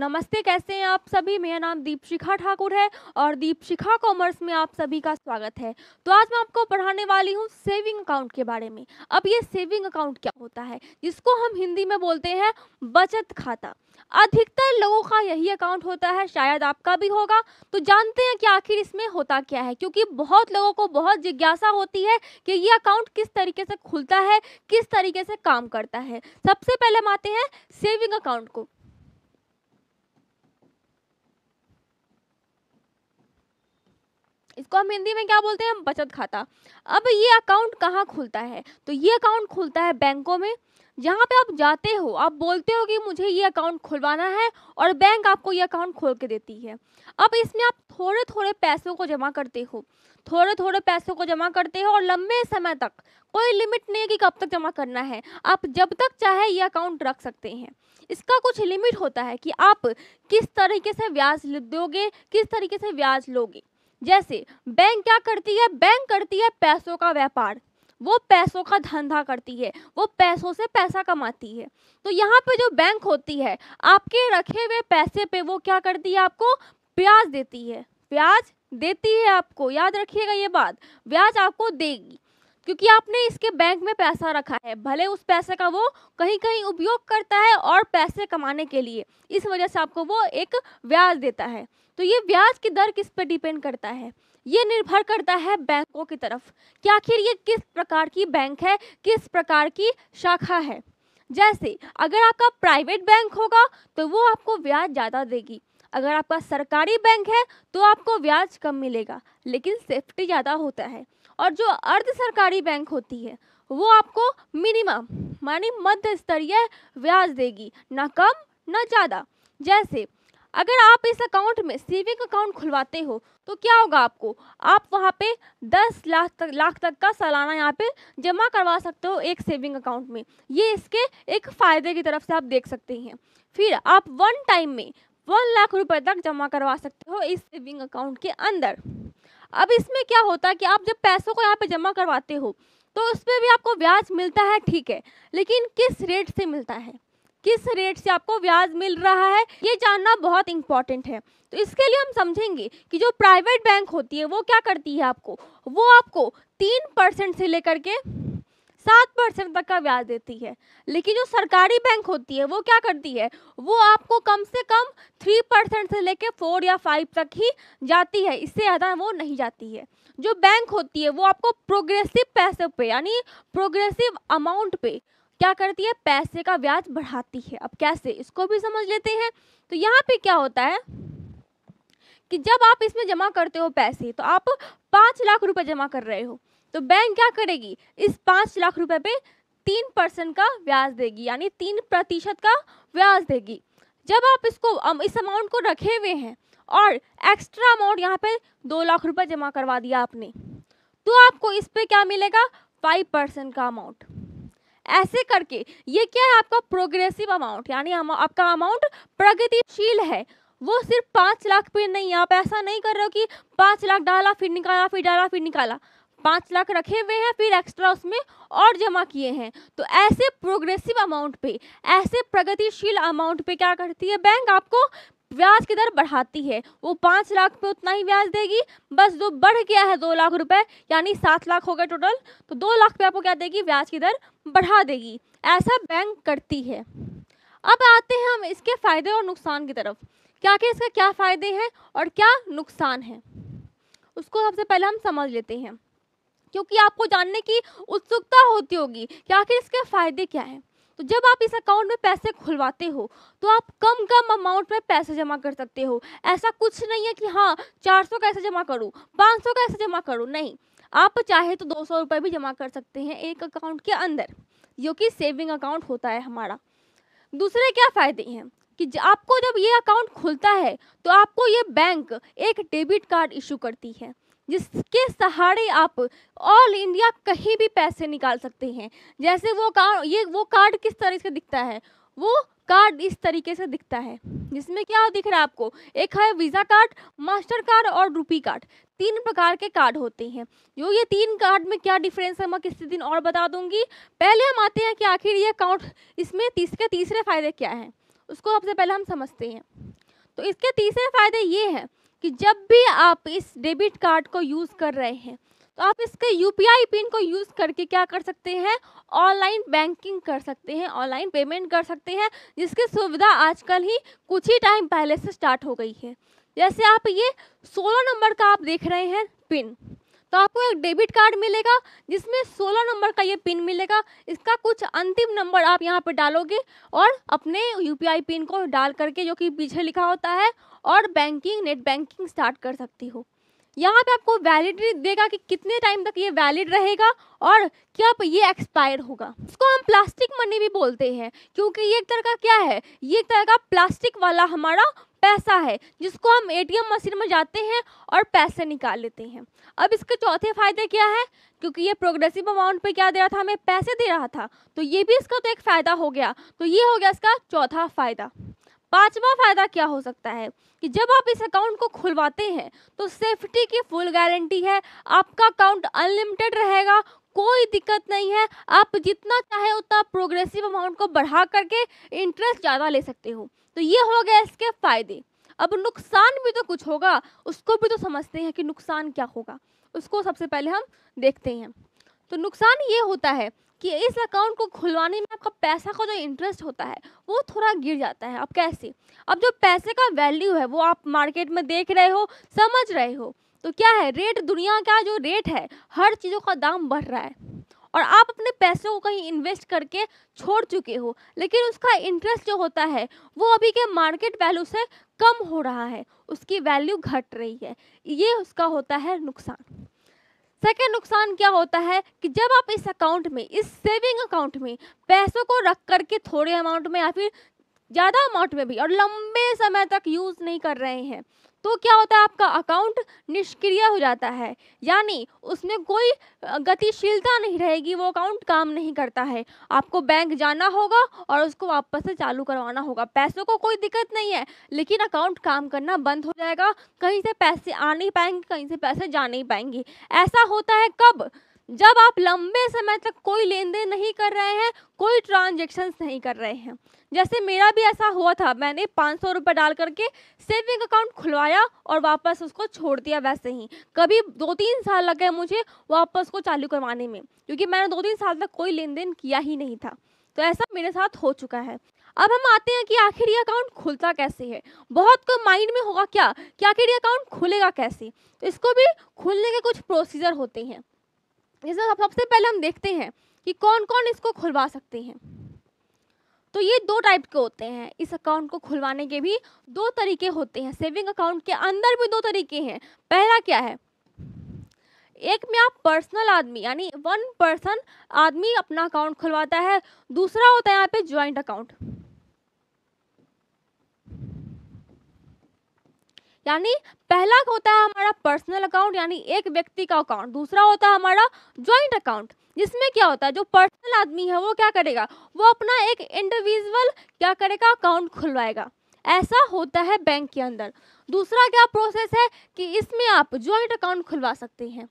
नमस्ते कैसे हैं आप सभी मेरा नाम दीपशिखा ठाकुर है और दीपशिखा कॉमर्स में आप सभी का स्वागत है तो आज मैं आपको पढ़ाने वाली हूँ सेविंग अकाउंट के बारे में अब ये सेविंग अकाउंट क्या होता है जिसको हम हिंदी में बोलते हैं बचत खाता अधिकतर लोगों का यही अकाउंट होता है शायद आपका भी होगा तो जानते हैं कि आखिर इसमें होता क्या है क्योंकि बहुत लोगों को बहुत जिज्ञासा होती है कि ये अकाउंट किस तरीके से खुलता है किस तरीके से काम करता है सबसे पहले हम आते हैं सेविंग अकाउंट को इसको हम हिंदी में क्या बोलते हैं बचत खाता अब ये अकाउंट कहाँ खुलता है तो ये अकाउंट खुलता है बैंकों में जहाँ पे आप जाते हो आप बोलते हो कि मुझे ये अकाउंट खुलवाना है और बैंक आपको ये अकाउंट खोल के देती है अब इसमें आप थोड़े थोड़े पैसों को जमा करते हो थोड़े थोड़े पैसों को जमा करते हो और लंबे समय तक कोई लिमिट नहीं है कि कब तक जमा करना है आप जब तक चाहे ये अकाउंट रख सकते हैं इसका कुछ लिमिट होता है कि आप किस तरीके से ब्याज दोगे किस तरीके से ब्याज लोगे जैसे बैंक क्या करती है बैंक करती है पैसों का व्यापार वो पैसों का धंधा करती है वो पैसों से पैसा कमाती है तो यहाँ पे जो बैंक होती है आपके रखे हुए पैसे पे वो क्या करती है आपको ब्याज देती है ब्याज देती है आपको याद रखिएगा ये बात ब्याज आपको देगी क्योंकि आपने इसके बैंक में पैसा रखा है भले उस पैसे का वो कहीं कहीं उपयोग करता है और पैसे कमाने के लिए इस वजह से आपको वो एक ब्याज देता है तो ये ब्याज की दर किस पर डिपेंड करता है ये निर्भर करता है बैंकों की तरफ कि आखिर ये किस प्रकार की बैंक है किस प्रकार की शाखा है जैसे अगर आपका प्राइवेट बैंक होगा तो वो आपको ब्याज ज़्यादा देगी अगर आपका सरकारी बैंक है तो आपको ब्याज कम मिलेगा लेकिन सेफ्टी ज़्यादा होता है और जो अर्ध सरकारी बैंक होती है वो आपको मिनिमम मानी मध्य स्तरीय ब्याज देगी ना कम ना ज़्यादा जैसे अगर आप इस अकाउंट में सेविंग अकाउंट खुलवाते हो तो क्या होगा आपको आप वहाँ पे 10 लाख तक लाख तक का सालाना यहाँ पे जमा करवा सकते हो एक सेविंग अकाउंट में ये इसके एक फ़ायदे की तरफ से आप देख सकते हैं फिर आप वन टाइम में वन लाख रुपए तक जमा करवा सकते हो इस सेविंग अकाउंट के अंदर अब इसमें क्या होता है कि आप जब पैसों को यहाँ पे जमा करवाते हो तो उस पर भी आपको ब्याज मिलता है ठीक है लेकिन किस रेट से मिलता है किस रेट से आपको ब्याज मिल रहा है ये जानना बहुत इंपॉर्टेंट है तो इसके लिए हम समझेंगे कि जो प्राइवेट बैंक होती है वो क्या करती है आपको वो आपको तीन परसेंट से लेकर के सात परसेंट तक का ब्याज देती है लेकिन जो सरकारी बैंक होती है वो क्या करती है वो आपको कम से कम थ्री परसेंट से लेकर फोर या फाइव तक ही जाती है इससे ज़्यादा वो नहीं जाती है जो बैंक होती है वो आपको प्रोग्रेसिव पैसे पे यानी प्रोग्रेसिव अमाउंट पे क्या करती है पैसे का ब्याज बढ़ाती है अब कैसे इसको भी समझ लेते हैं तो यहाँ पे क्या होता है कि जब आप इसमें जमा करते हो पैसे तो आप पाँच लाख रुपए जमा कर रहे हो तो बैंक क्या करेगी इस पाँच लाख रुपए पे तीन परसेंट का ब्याज देगी यानी तीन प्रतिशत का ब्याज देगी जब आप इसको इस अमाउंट को रखे हुए हैं और एक्स्ट्रा अमाउंट यहाँ पे दो लाख रुपए जमा करवा दिया आपने तो आपको इस पर क्या मिलेगा फाइव परसेंट का अमाउंट ऐसे करके ये क्या है आपका प्रोग्रेसिव अमाउंट यानी आपका अमाउंट प्रगतिशील है वो सिर्फ पाँच लाख पे नहीं आप ऐसा नहीं कर रहे हो कि पाँच लाख डाला फिर निकाला फिर डाला फिर निकाला पाँच लाख रखे हुए हैं फिर एक्स्ट्रा उसमें और जमा किए हैं तो ऐसे प्रोग्रेसिव अमाउंट पे ऐसे प्रगतिशील अमाउंट पे क्या करती है बैंक आपको ब्याज की दर बढ़ाती है वो पाँच लाख पे उतना ही ब्याज देगी बस जो बढ़ गया है दो लाख रुपए यानी सात लाख हो गए टोटल तो दो लाख पे आपको क्या देगी ब्याज की दर बढ़ा देगी ऐसा बैंक करती है अब आते हैं हम इसके फ़ायदे और नुकसान की तरफ क्या क्या इसका क्या फ़ायदे हैं और क्या नुकसान है उसको सबसे पहले हम समझ लेते हैं क्योंकि आपको जानने की उत्सुकता होती होगी कि आखिर इसके फ़ायदे क्या हैं तो जब आप इस अकाउंट में पैसे खुलवाते हो तो आप कम कम अमाउंट में पैसे जमा कर सकते हो ऐसा कुछ नहीं है कि हाँ चार सौ कैसे जमा करूँ पाँच सौ कैसे जमा करूँ नहीं आप चाहे तो दो सौ रुपये भी जमा कर सकते हैं एक अकाउंट के अंदर जो कि सेविंग अकाउंट होता है हमारा दूसरे क्या फ़ायदे हैं कि आपको जब ये अकाउंट खुलता है तो आपको ये बैंक एक डेबिट कार्ड इशू करती है जिसके सहारे आप ऑल इंडिया कहीं भी पैसे निकाल सकते हैं जैसे वो कार्ड ये वो कार्ड किस तरह से दिखता है वो कार्ड इस तरीके से दिखता है जिसमें क्या दिख रहा है आपको एक है वीज़ा कार्ड मास्टर कार्ड और रुपी कार्ड तीन प्रकार के कार्ड होते हैं जो ये तीन कार्ड में क्या डिफरेंस है मैं किसी दिन और बता दूंगी पहले हम आते हैं कि आखिर ये अकाउंट इसमें तीस के तीसरे फायदे क्या हैं उसको सबसे पहले हम समझते हैं तो इसके तीसरे फायदे ये हैं कि जब भी आप इस डेबिट कार्ड को यूज़ कर रहे हैं तो आप इसके यू पिन को यूज़ करके क्या कर सकते हैं ऑनलाइन बैंकिंग कर सकते हैं ऑनलाइन पेमेंट कर सकते हैं जिसकी सुविधा आजकल ही कुछ ही टाइम पहले से स्टार्ट हो गई है जैसे आप ये सोलह नंबर का आप देख रहे हैं पिन तो आपको एक डेबिट कार्ड मिलेगा जिसमें 16 नंबर का ये पिन मिलेगा इसका कुछ अंतिम नंबर आप यहाँ पर डालोगे और अपने यू पिन को डाल करके जो कि पीछे लिखा होता है और बैंकिंग नेट बैंकिंग स्टार्ट कर सकती हो यहाँ पे आपको वैलिडिटी देगा कि कितने टाइम तक ये वैलिड रहेगा और क्या ये एक्सपायर होगा इसको हम प्लास्टिक मनी भी बोलते हैं क्योंकि ये एक तरह का क्या है ये एक तरह का प्लास्टिक वाला हमारा पैसा है जिसको हम एटीएम मशीन में जाते हैं और पैसे निकाल लेते हैं अब इसके चौथे फायदे क्या है क्योंकि ये प्रोग्रेसिव अमाउंट पे क्या दे रहा था हमें पैसे दे रहा था तो ये भी इसका तो एक फ़ायदा हो गया तो ये हो गया इसका चौथा फ़ायदा पांचवा फायदा क्या हो सकता है कि जब आप इस अकाउंट को खुलवाते हैं तो सेफ्टी की फुल गारंटी है आपका अकाउंट अनलिमिटेड रहेगा कोई दिक्कत नहीं है आप जितना चाहे उतना प्रोग्रेसिव अमाउंट को बढ़ा करके इंटरेस्ट ज़्यादा ले सकते हो तो ये हो गया इसके फायदे अब नुकसान भी तो कुछ होगा उसको भी तो समझते हैं कि नुकसान क्या होगा उसको सबसे पहले हम देखते हैं तो नुकसान ये होता है कि इस अकाउंट को खुलवाने में आपका पैसा का जो इंटरेस्ट होता है वो थोड़ा गिर जाता है अब कैसे अब जो पैसे का वैल्यू है वो आप मार्केट में देख रहे हो समझ रहे हो तो क्या है रेट दुनिया का जो रेट है हर चीज़ों का दाम बढ़ रहा है और आप अपने पैसों को कहीं इन्वेस्ट करके छोड़ चुके हो लेकिन उसका इंटरेस्ट जो होता है वो अभी के मार्केट वैल्यू से कम हो रहा है उसकी वैल्यू घट रही है ये उसका होता है नुकसान सेकेंड नुकसान क्या होता है कि जब आप इस अकाउंट में इस सेविंग अकाउंट में पैसों को रख करके थोड़े अमाउंट में या फिर ज़्यादा अमाउंट में भी और लंबे समय तक यूज़ नहीं कर रहे हैं तो क्या होता है आपका अकाउंट निष्क्रिय हो जाता है यानी उसमें कोई गतिशीलता नहीं रहेगी वो अकाउंट काम नहीं करता है आपको बैंक जाना होगा और उसको वापस से चालू करवाना होगा पैसों को कोई दिक्कत नहीं है लेकिन अकाउंट काम करना बंद हो जाएगा कहीं से पैसे आ नहीं पाएंगे कहीं से पैसे जा नहीं पाएंगे ऐसा होता है कब जब आप लंबे समय तक कोई लेन देन नहीं कर रहे हैं कोई ट्रांजेक्शन्स नहीं कर रहे हैं जैसे मेरा भी ऐसा हुआ था मैंने पाँच सौ रुपये डाल करके सेविंग अकाउंट खुलवाया और वापस उसको छोड़ दिया वैसे ही कभी दो तीन साल लग गए मुझे वापस को चालू करवाने में क्योंकि मैंने दो तीन साल तक कोई लेन देन किया ही नहीं था तो ऐसा मेरे साथ हो चुका है अब हम आते हैं कि आखिर ये अकाउंट खुलता कैसे है बहुत को माइंड में होगा क्या कि आखिर ये अकाउंट खुलेगा कैसे तो इसको भी खुलने के कुछ प्रोसीजर होते हैं जैसे सबसे पहले हम देखते हैं कि कौन कौन इसको खुलवा सकते हैं तो ये दो टाइप के होते हैं इस अकाउंट को खुलवाने के भी दो तरीके होते हैं सेविंग अकाउंट के अंदर भी दो तरीके हैं पहला क्या है एक में आप पर्सनल आदमी यानी वन पर्सन आदमी अपना अकाउंट खुलवाता है दूसरा होता है यहाँ पे ज्वाइंट अकाउंट यानी पहला होता है हमारा पर्सनल अकाउंट यानी एक व्यक्ति का अकाउंट दूसरा होता है हमारा ज्वाइंट अकाउंट जिसमें क्या होता है जो पर्सनल आदमी है वो क्या करेगा वो अपना एक इंडिविजुअल क्या करेगा अकाउंट खुलवाएगा ऐसा होता है बैंक के अंदर दूसरा क्या प्रोसेस है कि इसमें आप ज्वाइंट अकाउंट खुलवा सकते हैं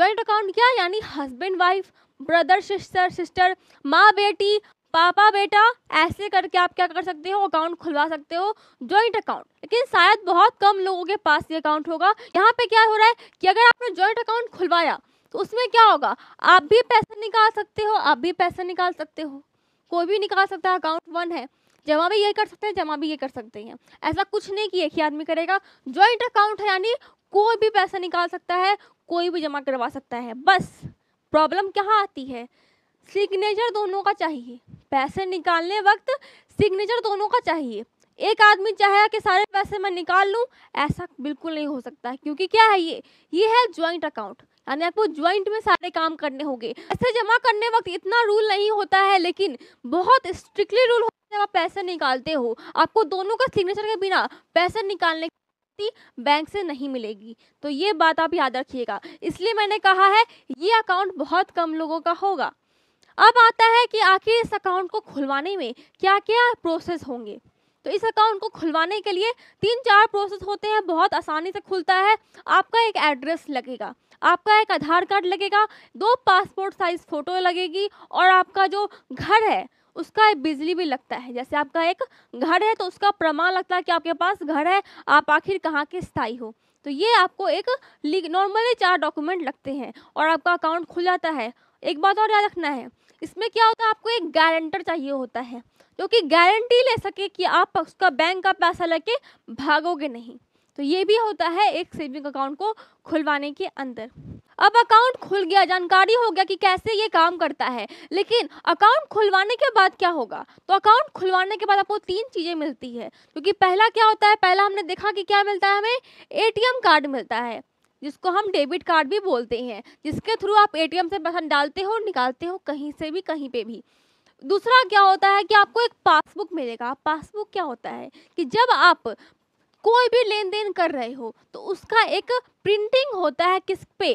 ज्वाइंट अकाउंट क्या यानी husband wife brother sister sister माँ बेटी पापा बेटा ऐसे करके आप क्या कर सकते हो अकाउंट खुलवा सकते हो ज्वाइंट अकाउंट लेकिन शायद बहुत कम लोगों के पास ये अकाउंट होगा यहाँ पे क्या हो रहा है कि अगर आपने ज्वाइंट अकाउंट खुलवाया तो उसमें क्या होगा आप भी पैसा निकाल सकते हो आप भी पैसा निकाल सकते हो कोई भी निकाल सकता है अकाउंट वन है जमा भी ये कर सकते हैं जमा भी ये कर सकते हैं ऐसा कुछ नहीं कि एक ही आदमी करेगा ज्वाइंट अकाउंट है यानी कोई भी पैसा निकाल सकता है कोई भी जमा करवा सकता है बस प्रॉब्लम कहाँ आती है सिग्नेचर दोनों का चाहिए पैसे निकालने वक्त सिग्नेचर दोनों का चाहिए एक आदमी चाहेगा कि सारे पैसे मैं निकाल लूँ ऐसा बिल्कुल नहीं हो सकता है क्योंकि क्या है ये ये है ज्वाइंट अकाउंट यानी आपको ज्वाइंट में सारे काम करने होंगे पैसे जमा करने वक्त इतना रूल नहीं होता है लेकिन बहुत स्ट्रिक्टली रूल होता है आप पैसे निकालते हो आपको दोनों का सिग्नेचर के बिना पैसे निकालने की बैंक से नहीं मिलेगी तो ये बात आप याद रखिएगा इसलिए मैंने कहा है ये अकाउंट बहुत कम लोगों का होगा अब आता है कि आखिर इस अकाउंट को खुलवाने में क्या क्या प्रोसेस होंगे तो इस अकाउंट को खुलवाने के लिए तीन चार प्रोसेस होते हैं बहुत आसानी से खुलता है आपका एक एड्रेस लगेगा आपका एक आधार कार्ड लगेगा दो पासपोर्ट साइज़ फ़ोटो लगेगी और आपका जो घर है उसका एक बिजली भी लगता है जैसे आपका एक घर है तो उसका प्रमाण लगता है कि आपके पास घर है आप आखिर कहाँ के स्थाई हो तो ये आपको एक नॉर्मली चार डॉक्यूमेंट लगते हैं और आपका अकाउंट खुल जाता है एक बात और याद रखना है इसमें क्या होता है आपको एक गारंटर चाहिए होता है जो कि गारंटी ले सके कि आप उसका बैंक का पैसा लेके भागोगे नहीं तो ये भी होता है एक सेविंग अकाउंट को खुलवाने के अंदर अब अकाउंट खुल गया जानकारी हो गया कि कैसे ये काम करता है लेकिन अकाउंट खुलवाने के बाद क्या होगा तो अकाउंट खुलवाने के बाद आपको तीन चीज़ें मिलती है क्योंकि पहला क्या होता है पहला हमने देखा कि क्या मिलता है हमें एटीएम कार्ड मिलता है जिसको हम डेबिट कार्ड भी बोलते हैं जिसके थ्रू आप एटीएम से पैसा डालते हो निकालते हो कहीं से भी कहीं पे भी दूसरा क्या होता है कि आपको एक पासबुक मिलेगा पासबुक क्या होता है कि जब आप कोई भी लेन देन कर रहे हो तो उसका एक प्रिंटिंग होता है किस पे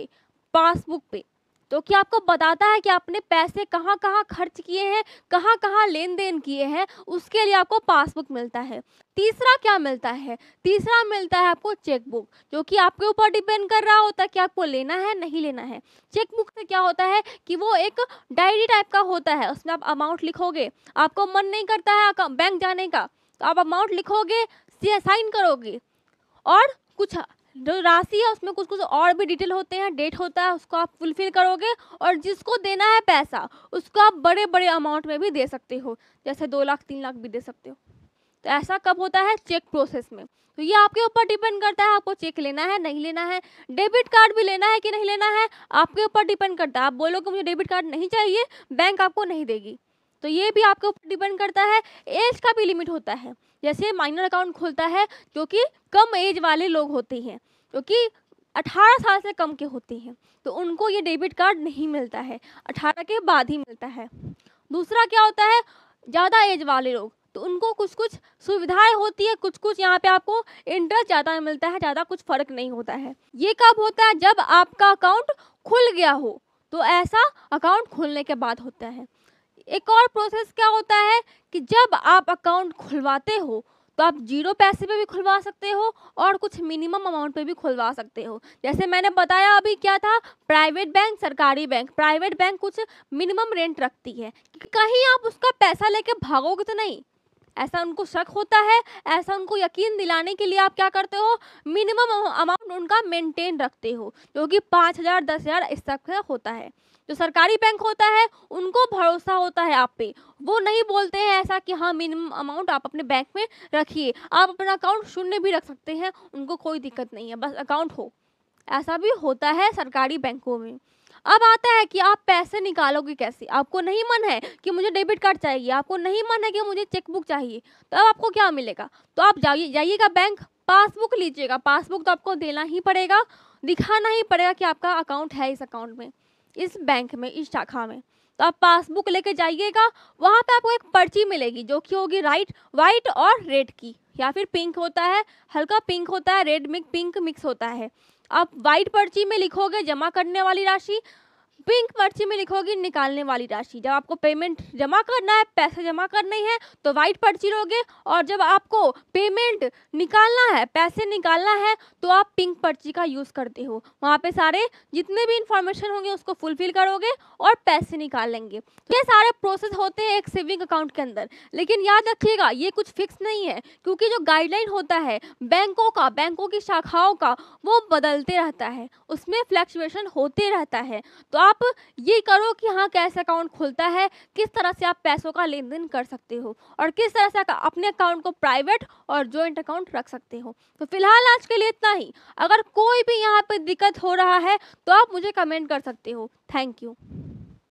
पासबुक पे तो क्या आपको बताता है कि आपने पैसे कहाँ कहाँ खर्च किए हैं कहाँ कहाँ लेन देन किए हैं उसके लिए आपको पासबुक मिलता है तीसरा क्या मिलता है तीसरा मिलता है आपको चेकबुक जो कि आपके ऊपर डिपेंड कर रहा होता है कि आपको लेना है नहीं लेना है चेकबुक से क्या होता है कि वो एक डायरी टाइप का होता है उसमें आप अमाउंट लिखोगे आपको मन नहीं करता है बैंक जाने का तो आप अमाउंट लिखोगे साइन करोगे और कुछ जो राशि है उसमें कुछ कुछ और भी डिटेल होते हैं डेट होता है उसको आप फुलफिल करोगे और जिसको देना है पैसा उसको आप बड़े बड़े अमाउंट में भी दे सकते हो जैसे दो लाख तीन लाख भी दे सकते हो तो ऐसा कब होता है चेक प्रोसेस में तो ये आपके ऊपर डिपेंड करता है आपको चेक लेना है नहीं लेना है डेबिट कार्ड भी लेना है कि नहीं लेना है आपके ऊपर डिपेंड करता है आप बोलोगे मुझे डेबिट कार्ड नहीं चाहिए बैंक आपको नहीं देगी तो ये भी आपके ऊपर डिपेंड करता है एज का भी लिमिट होता है जैसे माइनर अकाउंट खुलता है जो कि कम एज वाले लोग होते हैं जो कि अठारह साल से कम के होते हैं तो उनको ये डेबिट कार्ड नहीं मिलता है अठारह के बाद ही मिलता है दूसरा क्या होता है ज़्यादा एज वाले लोग तो उनको कुछ कुछ सुविधाएं होती है कुछ कुछ यहाँ पे आपको इंटरेस्ट ज़्यादा मिलता है ज़्यादा कुछ फर्क नहीं होता है ये कब होता है जब आपका अकाउंट खुल गया हो तो ऐसा अकाउंट खुलने के बाद होता है एक और प्रोसेस क्या होता है कि जब आप अकाउंट खुलवाते हो तो आप जीरो पैसे पे भी खुलवा सकते हो और कुछ मिनिमम अमाउंट पे भी खुलवा सकते हो जैसे मैंने बताया अभी क्या था प्राइवेट बैंक सरकारी बैंक प्राइवेट बैंक कुछ मिनिमम रेंट रखती है कि कहीं आप उसका पैसा लेके भागोगे तो नहीं ऐसा उनको शक होता है ऐसा उनको यकीन दिलाने के लिए आप क्या करते हो मिनिमम अमाउंट उनका मेंटेन रखते हो जो कि पाँच हज़ार दस हज़ार इस तक होता है जो सरकारी बैंक होता है उनको भरोसा होता है आप पे वो नहीं बोलते हैं ऐसा कि हाँ मिनिमम अमाउंट आप अपने बैंक में रखिए आप अपना अकाउंट शून्य भी रख सकते हैं उनको कोई दिक्कत नहीं है बस अकाउंट हो ऐसा भी होता है सरकारी बैंकों में अब आता है कि आप पैसे निकालोगे कैसे आपको नहीं मन है कि मुझे डेबिट कार्ड चाहिए आपको नहीं मन है कि मुझे चेकबुक चाहिए तो अब आपको क्या मिलेगा तो आप जाइए जाइएगा बैंक पासबुक लीजिएगा पासबुक तो आपको देना ही पड़ेगा दिखाना ही पड़ेगा कि आपका अकाउंट है इस अकाउंट में इस बैंक में इस शाखा में तो आप पासबुक लेके जाइएगा वहाँ पे आपको एक पर्ची मिलेगी जो कि होगी राइट वाइट और रेड की या फिर पिंक होता है हल्का पिंक होता है रेड में पिंक मिक्स होता है आप वाइट पर्ची में लिखोगे जमा करने वाली राशि पिंक पर्ची में लिखोगी निकालने वाली राशि जब आपको पेमेंट जमा करना है पैसे जमा करने हैं तो वाइट पर्ची लोगे और जब आपको पेमेंट निकालना है पैसे निकालना है तो आप पिंक पर्ची का यूज़ करते हो वहाँ पे सारे जितने भी इंफॉर्मेशन होंगे उसको फुलफिल करोगे और पैसे निकाल लेंगे ये सारे प्रोसेस होते हैं एक सेविंग अकाउंट के अंदर लेकिन याद रखिएगा ये कुछ फिक्स नहीं है क्योंकि जो गाइडलाइन होता है बैंकों का बैंकों की शाखाओं का वो बदलते रहता है उसमें फ्लैक्चुएशन होते रहता है तो आप आप ये करो कि हाँ कैसे अकाउंट खुलता है किस तरह से आप पैसों का लेन देन कर सकते हो और किस तरह से अपने अकाउंट को प्राइवेट और जॉइंट अकाउंट रख सकते हो तो फिलहाल आज के लिए इतना ही अगर कोई भी यहाँ पर दिक्कत हो रहा है तो आप मुझे कमेंट कर सकते हो थैंक यू